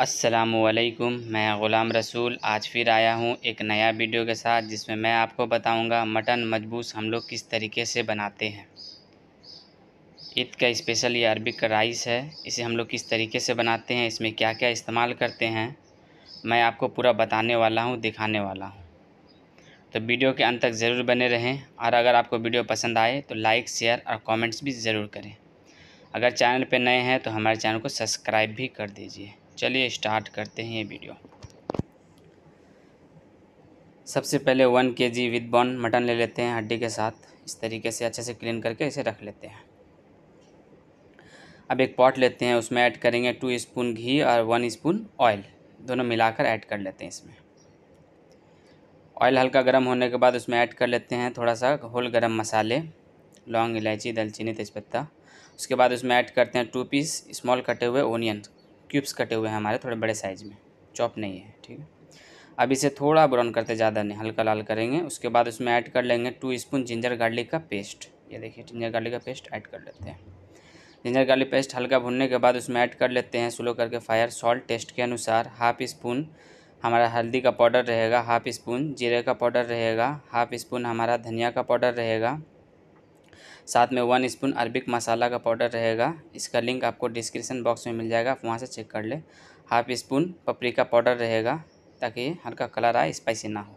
असलकुम मैं ग़ुलाम रसूल आज फिर आया हूँ एक नया वीडियो के साथ जिसमें मैं आपको बताऊँगा मटन मजबूस हम लोग किस तरीके से बनाते हैं ईद का स्पेशल ये अरबिक राइस है इसे हम लोग किस तरीके से बनाते हैं इसमें क्या क्या इस्तेमाल करते हैं मैं आपको पूरा बताने वाला हूँ दिखाने वाला हूँ तो वीडियो के अंत तक ज़रूर बने रहें और अगर आपको वीडियो पसंद आए तो लाइक शेयर और कॉमेंट्स भी ज़रूर करें अगर चैनल पर नए हैं तो हमारे चैनल को सब्सक्राइब भी कर दीजिए चलिए स्टार्ट करते हैं ये वीडियो सबसे पहले वन के जी विद बॉन मटन ले लेते हैं हड्डी के साथ इस तरीके से अच्छे से क्लीन करके इसे रख लेते हैं अब एक पॉट लेते हैं उसमें ऐड करेंगे टू स्पून घी और वन स्पून ऑयल दोनों मिलाकर ऐड कर लेते हैं इसमें ऑयल हल्का गर्म होने के बाद उसमें ऐड कर लेते हैं थोड़ा सा होल गर्म मसाले लौंग इलायची दालचीनी तेज़पत्ता उसके बाद उसमें ऐड करते हैं टू पीस स्मॉल कटे हुए ओनियन क्यूब्स कटे हुए हैं हमारे थोड़े बड़े साइज़ में चॉप नहीं है ठीक है अब इसे थोड़ा ब्राउन करते ज़्यादा नहीं हल्का लाल करेंगे उसके बाद उसमें ऐड कर लेंगे टू स्पून जिंजर गार्लिक का पेस्ट ये देखिए जिंजर गार्लिक का पेस्ट ऐड कर लेते हैं जिंजर गार्लिक पेस्ट हल्का भुनने के बाद उसमें ऐड कर लेते हैं स्लो करके फायर सॉल्ट टेस्ट के अनुसार हाफ स्पून हमारा हल्दी का पाउडर रहेगा हाफ स्पून जीरे का पाउडर रहेगा हाफ स्पून हमारा धनिया का पाउडर रहेगा साथ में वन स्पून अरबिक मसाला का पाउडर रहेगा इसका लिंक आपको डिस्क्रिप्शन बॉक्स में मिल जाएगा आप वहाँ से चेक कर लें हाफ स्पून पपरिका पाउडर रहेगा ताकि हल्का कलर आए स्पाइसी ना हो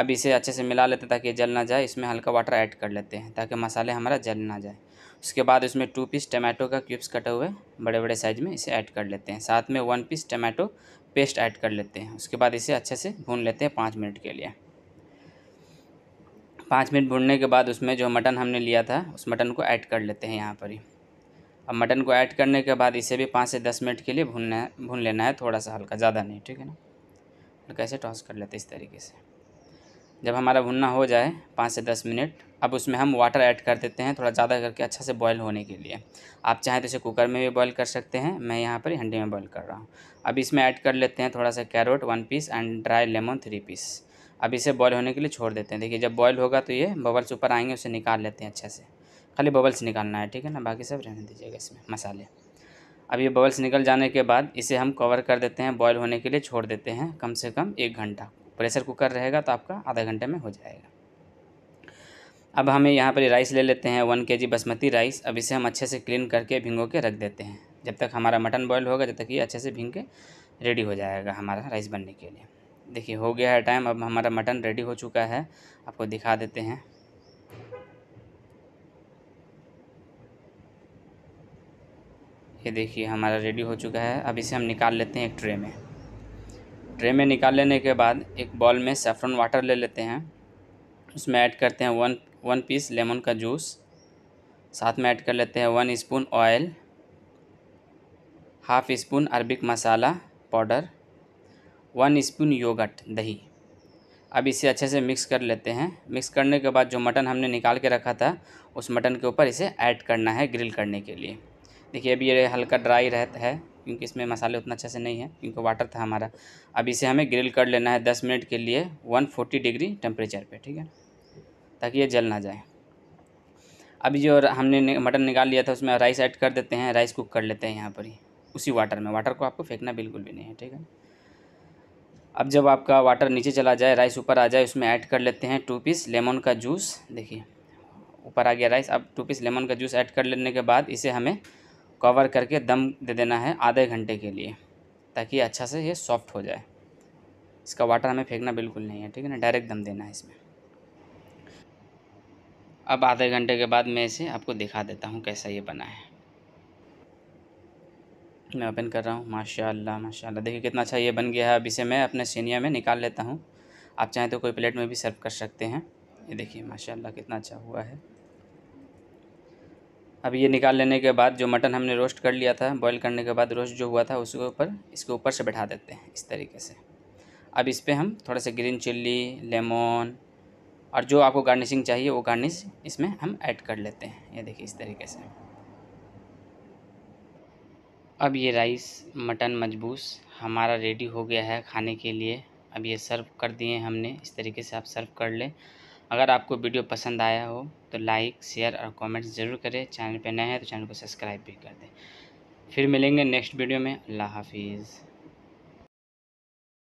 अब इसे अच्छे से मिला लेते हैं ताकि जल ना जाए इसमें हल्का वाटर ऐड कर लेते हैं ताकि मसाले हमारा जल ना जाए उसके बाद उसमें टू पीस टमाटो का क्यूब्स कटे हुए बड़े बड़े साइज़ में इसे ऐड कर लेते हैं साथ में one piece tomato paste add कर लेते हैं उसके बाद इसे अच्छे से भून लेते हैं पाँच मिनट के लिए पाँच मिनट भूनने के बाद उसमें जो मटन हमने लिया था उस मटन को ऐड कर लेते हैं यहाँ पर ही अब मटन को ऐड करने के बाद इसे भी पाँच से दस मिनट के लिए भूनना है भून लेना है थोड़ा सा हल्का ज़्यादा नहीं ठीक है ना हल्का ऐसे टॉस कर लेते इस तरीके से जब हमारा भुनना हो जाए पाँच से दस मिनट अब उसमें हम वाटर ऐड कर देते हैं थोड़ा ज़्यादा करके अच्छा से बॉयल होने के लिए आप चाहें तो इसे कुकर में भी बॉयल कर सकते हैं मैं यहाँ पर हंडी में बॉयल कर रहा हूँ अब इसमें ऐड कर लेते हैं थोड़ा सा carrot one piece and dry lemon three piece अब इसे बॉयल होने के लिए छोड़ देते हैं देखिए जब बॉयल होगा तो ये बबल्स ऊपर आएंगे उसे निकाल लेते हैं अच्छे से खाली बबल्स निकालना है ठीक है ना बाकी सब रहने दीजिएगा इसमें मसाले अब ये बबल्स निकल जाने के बाद इसे हम कवर कर देते हैं बॉयल होने के लिए छोड़ देते हैं कम से कम एक घंटा प्रेशर कुकर रहेगा तो आपका आधा घंटे में हो जाएगा अब हमें यहाँ पर राइस ले लेते हैं वन के बासमती राइस अब इसे हम अच्छे से क्लीन करके भिंगो के रख देते हैं जब तक हमारा मटन बॉयल होगा जब तक ये अच्छे से भिंग के रेडी हो जाएगा हमारा राइस बनने के लिए देखिए हो गया है टाइम अब हमारा मटन रेडी हो चुका है आपको दिखा देते हैं ये देखिए हमारा रेडी हो चुका है अब इसे हम निकाल लेते हैं एक ट्रे में ट्रे में निकाल लेने के बाद एक बॉल में सेफ्रन वाटर ले लेते हैं उसमें ऐड करते हैं वन वन पीस लेमन का जूस साथ में ऐड कर लेते हैं one spoon oil half spoon Arabic masala powder one spoon yogurt दही अब इसे अच्छे से मिक्स कर लेते हैं मिक्स करने के बाद जो मटन हमने निकाल के रखा था उस मटन के ऊपर इसे ऐड करना है ग्रिल करने के लिए देखिए अभी ये हल्का ड्राई रहता है क्योंकि इसमें मसाले उतना अच्छे से नहीं है क्योंकि वाटर था हमारा अब इसे हमें ग्रिल कर लेना है दस मिनट के लिए वन डिग्री टेम्परेचर पर ठीक है ताकि ये जल ना जाए अभी जो हमने मटन निकाल लिया था उसमें राइस ऐड कर देते हैं राइस कुक कर लेते हैं यहाँ पर ही उसी वाटर में वाटर को आपको फेंकना बिल्कुल भी नहीं है ठीक है अब जब आपका वाटर नीचे चला जाए राइस ऊपर आ जाए उसमें ऐड कर लेते हैं टू पीस लेमन का जूस देखिए ऊपर आ गया राइस अब टू पीस लेमन का जूस ऐड कर लेने के बाद इसे हमें कवर करके दम दे देना है आधे घंटे के लिए ताकि अच्छा से ये सॉफ्ट हो जाए इसका वाटर हमें फेंकना बिल्कुल नहीं है ठीक है ना डायरेक्ट दम देना है इसमें अब आधे घंटे के बाद मैं इसे आपको दिखा देता हूँ कैसा ये बना है मैं ओपन कर रहा हूँ माशाल्लाह माशाल्लाह देखिए कितना अच्छा ये बन गया है अब इसे मैं अपने सीनिया में निकाल लेता हूँ आप चाहें तो कोई प्लेट में भी सर्व कर सकते हैं ये देखिए माशाल्लाह कितना अच्छा हुआ है अब ये निकाल लेने के बाद जो मटन हमने रोस्ट कर लिया था बॉईल करने के बाद रोस्ट जो हुआ था उसके ऊपर इसके ऊपर से बैठा देते हैं इस तरीके से अब इस पर हम थोड़ा सा ग्रीन चिल्ली लेमन और जो आपको गार्निशिंग चाहिए वो गार्निश इसमें हम ऐड कर लेते हैं ये देखिए इस तरीके से अब ये राइस मटन मजबूस हमारा रेडी हो गया है खाने के लिए अब ये सर्व कर दिए हमने इस तरीके से आप सर्व कर लें अगर आपको वीडियो पसंद आया हो तो लाइक शेयर और कमेंट ज़रूर करें चैनल पर नए हैं तो चैनल को सब्सक्राइब भी कर दें फिर मिलेंगे नेक्स्ट वीडियो में अल्लाह हाफिज़